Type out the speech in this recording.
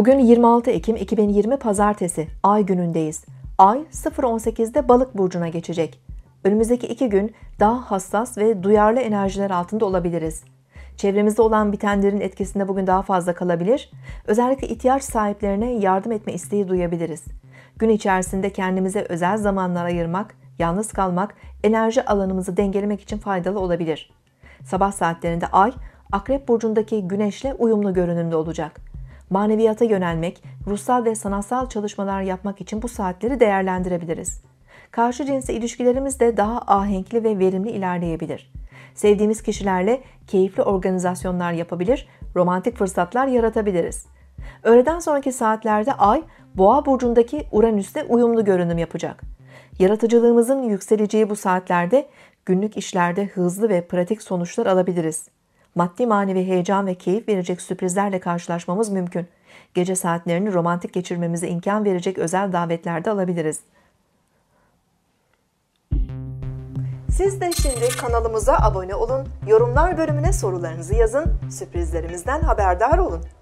Bugün 26 Ekim 2020 Pazartesi, ay günündeyiz. Ay 0.18'de balık burcuna geçecek. Önümüzdeki iki gün daha hassas ve duyarlı enerjiler altında olabiliriz. Çevremizde olan bitenlerin etkisinde bugün daha fazla kalabilir. Özellikle ihtiyaç sahiplerine yardım etme isteği duyabiliriz. Gün içerisinde kendimize özel zamanlar ayırmak, yalnız kalmak, enerji alanımızı dengelemek için faydalı olabilir. Sabah saatlerinde ay, Akrep burcundaki güneşle uyumlu görünümde olacak maneviyata yönelmek, ruhsal ve sanatsal çalışmalar yapmak için bu saatleri değerlendirebiliriz. Karşı cinsle ilişkilerimiz de daha ahenkli ve verimli ilerleyebilir. Sevdiğimiz kişilerle keyifli organizasyonlar yapabilir, romantik fırsatlar yaratabiliriz. Öğleden sonraki saatlerde ay Boğa burcundaki Uranüsle uyumlu görünüm yapacak. Yaratıcılığımızın yükseleceği bu saatlerde günlük işlerde hızlı ve pratik sonuçlar alabiliriz maddi manevi heyecan ve keyif verecek sürprizlerle karşılaşmamız mümkün. Gece saatlerini romantik geçirmemize imkan verecek özel davetlerde alabiliriz. Siz de şimdi kanalımıza abone olun, yorumlar bölümüne sorularınızı yazın, sürprizlerimizden haberdar olun.